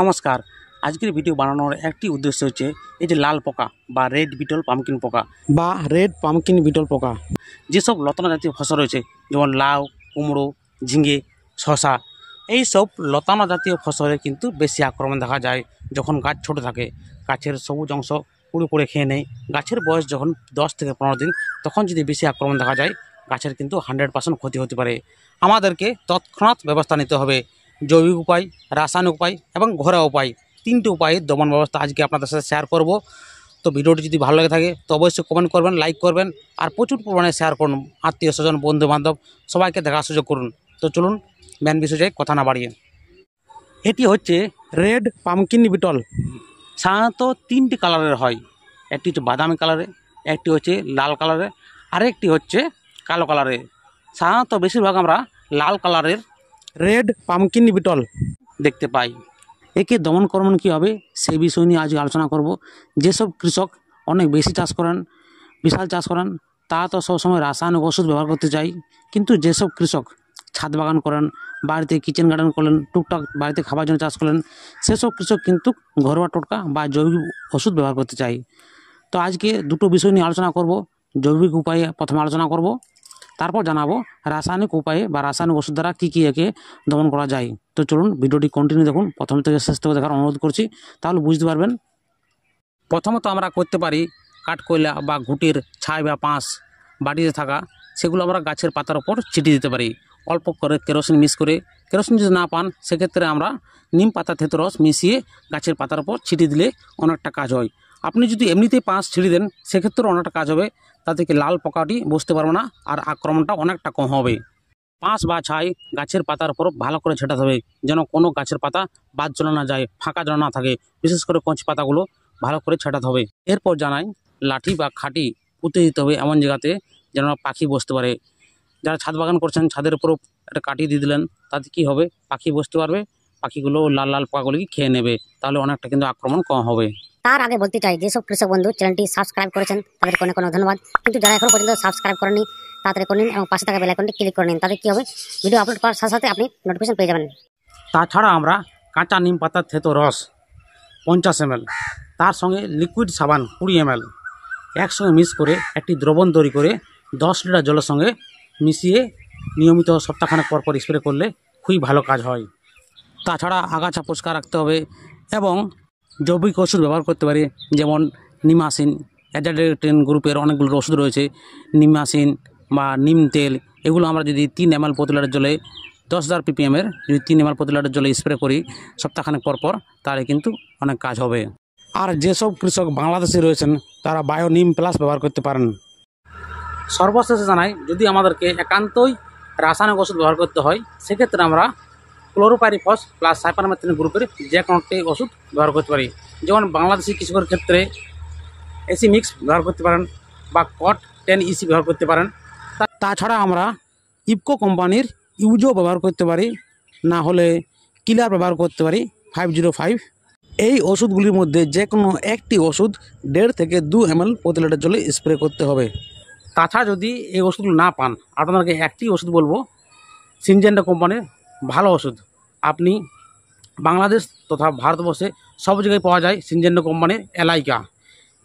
নমস্কার আজকের ভিডিও বানানোর একটি উদ্দেশ্য হচ্ছে এই যে লাল পোকা বা রেড বিটল পামকিন পোকা বা রেড পামকিন বিটল পোকা যেসব লতানা জাতীয় ফসল রয়েছে যেমন লাউ কুমড়ো ঝিঙে শশা এই সব জাতীয় ফসলে কিন্তু বেশি আক্রমণ দেখা যায় যখন গাছ ছোট থাকে গাছের সবুজ অংশ পুড়ে পুড়ে খেয়ে নেয় গাছের বয়স যখন দশ থেকে পনেরো দিন তখন যদি বেশি আক্রমণ দেখা যায় গাছের কিন্তু হান্ড্রেড পার্সেন্ট ক্ষতি হতে পারে আমাদেরকে তৎক্ষণাৎ ব্যবস্থা নিতে হবে জৈবিক উপায় রাসায়নিক উপায় এবং ঘরোয়া উপায় তিনটি উপায়ে দমন ব্যবস্থা আজকে আপনাদের সাথে শেয়ার করব তো ভিডিওটি যদি ভালো লাগে থাকে তো অবশ্যই কমেন্ট করবেন লাইক করবেন আর প্রচুর পরিমাণে শেয়ার করুন আত্মীয় স্বজন বন্ধু বান্ধব সবাইকে দেখার সুযোগ করুন তো চলুন ম্যান বিষয়ে কথা না বাড়িয়ে এটি হচ্ছে রেড পামকিন বিটল সাধারণত তিনটি কালারের হয় একটি হচ্ছে বাদামি কালারে একটি হচ্ছে লাল কালারে আরেকটি হচ্ছে কালো কালারে সাধারণত বেশিরভাগ আমরা লাল কালারের রেড পামকিন বিটল দেখতে পাই একে দমন করমন কী হবে সেই বিষয় নিয়ে আজ আলোচনা করব যেসব কৃষক অনেক বেশি চাষ করেন বিশাল চাষ করেন তা তো সবসময় রাসায়নিক ওষুধ ব্যবহার করতে চাই কিন্তু যেসব কৃষক ছাদ বাগান করেন বাড়িতে কিচেন গার্ডেন করলেন টুকটাক বাড়িতে খাবার জন্য চাষ করলেন সেসব কৃষক কিন্তু ঘরোয়া টোটকা বা জৈবিক ওষুধ ব্যবহার করতে চাই তো আজকে দুটো বিষয় নিয়ে আলোচনা করব জৈবিক উপায়ে প্রথমে আলোচনা করব তারপর জানাবো রাসায়নিক উপায়ে বা রাসায়নিক ওষুধ দ্বারা কী কী একে দমন করা যায় তো চলুন ভিডিওটি কন্টিনিউ দেখুন প্রথম থেকে শেষ থেকে দেখার অনুরোধ করছি তাহলে বুঝতে পারবেন প্রথমত আমরা করতে পারি কাঠকয়লা বা ঘুটির ছাই বা পাঁশ বাড়িতে থাকা সেগুলো আমরা গাছের পাতার ওপর ছিটিয়ে দিতে পারি অল্প করে কেরোসিন মিস করে কেরোসিন যদি না পান সেক্ষেত্রে আমরা নিম পাতা থেতে রস মিশিয়ে গাছের পাতার ওপর ছিটিয়ে দিলে অনেকটা কাজ হয় আপনি যদি এমনিতেই পাঁচ ছিঁড়ে দেন সেক্ষেত্রেও অনেকটা কাজ হবে তাতে কি লাল পোকাটি বসতে পারবে না আর আক্রমণটা অনেকটা কম হবে পাঁচ বা ছাই গাছের পাতার উপর ভালো করে ছেটাতে হবে যেন কোনো গাছের পাতা বাদ জল না যায় ফাঁকা জল না থাকে বিশেষ করে কঞ্চ পাতাগুলো ভালো করে ছেটাতে হবে এরপর জানাই লাঠি বা খাটি পুঁতে দিতে হবে এমন জায়গাতে যেন পাখি বসতে পারে যারা ছাদ বাগান করছেন ছাদের উপর একটা কাটি দিয়ে দিলেন তাতে কী হবে পাখি বসতে পারবে পাখিগুলো লাল লাল পোকাগুলিকে খেয়ে নেবে তাহলে অনেকটা কিন্তু আক্রমণ কম হবে তার আগে বলতে চাই যেসব কৃষক বন্ধু চ্যানেলটি সাবস্ক্রাইব করেছেন তাদের কোনো কোনো ধন্যবাদ কিন্তু যারা এখন পর্যন্ত সাবস্ক্রাইব করেনি তাড়াতাড়ি করে নিন এবং পাশে থাকা বেলাইকনটি ক্লিক করে নিন তাদের কী হবে ভিডিও আপলোড করার সাথে সাথে আপনি নোটিফিকেশন পেয়ে যাবেন তাছাড়া আমরা কাঁচা নিম পাতার থেতো রস পঞ্চাশ এমএল তার সঙ্গে লিকুইড সাবান কুড়ি এমএল একসঙ্গে মিক্স করে একটি দ্রবণ তৈরি করে দশ লিটার জলের সঙ্গে মিশিয়ে নিয়মিত সপ্তাহখানেক পর স্প্রে করলে খুবই ভালো কাজ হয় তাছাড়া আগাছা পরিষ্কার রাখতে হবে এবং জৈবিক ওষুধ ব্যবহার করতে পারি যেমন নিমাসিন অ্যাডাডেক্টেন গ্রুপের অনেকগুলো ওষুধ রয়েছে নিমাসিন বা নিম তেল এগুলো আমরা যদি তিন এম এল প্রতি জলে দশ হাজার পিপিএমের যদি তিন এম এল প্রতি জলে স্প্রে করি সপ্তাহখানেক পরপর তাহলে কিন্তু অনেক কাজ হবে আর যেসব কৃষক বাংলাদেশে রয়েছেন তারা বায়ো নিম প্লাস ব্যবহার করতে পারেন সর্বশেষে জানাই যদি আমাদেরকে একান্তই রাসায়নিক ওষুধ ব্যবহার করতে হয় সেক্ষেত্রে আমরা ক্লোরোপারিফস প্লাস সাইপারমেথিন গ্রুপের যে কোনোটি ওষুধ ব্যবহার করতে পারি যেমন বাংলাদেশি কৃষকের ক্ষেত্রে এসি মিক্স ব্যবহার করতে পারেন বা কট টেন ইসি ব্যবহার করতে পারেন তাছাড়া আমরা ইপকো কোম্পানির ইউজও ব্যবহার করতে পারি না হলে কিলার ব্যবহার করতে পারি ফাইভ জিরো ফাইভ এই ওষুধগুলির মধ্যে যে কোনো একটি ওষুধ দেড় থেকে দু এম এল প্রতি লিটার জলে স্প্রে করতে হবে তাছাড়া যদি এই ওষুধগুলো না পান আপনাদেরকে একটি ওষুধ বলবো সিনজেন্ডা কোম্পানির ভালো ওষুধ আপনি বাংলাদেশ তথা ভারতবর্ষে সব জায়গায় পাওয়া যায় সিনজেন্ড কোম্পানির Alika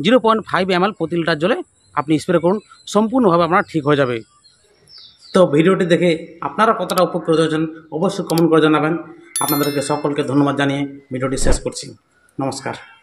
zero point five M প্রতি লিটার জলে আপনি স্প্রে করুন সম্পূর্ণভাবে আপনার ঠিক হয়ে যাবে তো ভিডিওটি দেখে আপনারা কতটা উপকৃত হয়েছেন অবশ্যই কমেন্ট করে জানাবেন আপনাদেরকে সকলকে ধন্যবাদ জানিয়ে ভিডিওটি শেষ করছি নমস্কার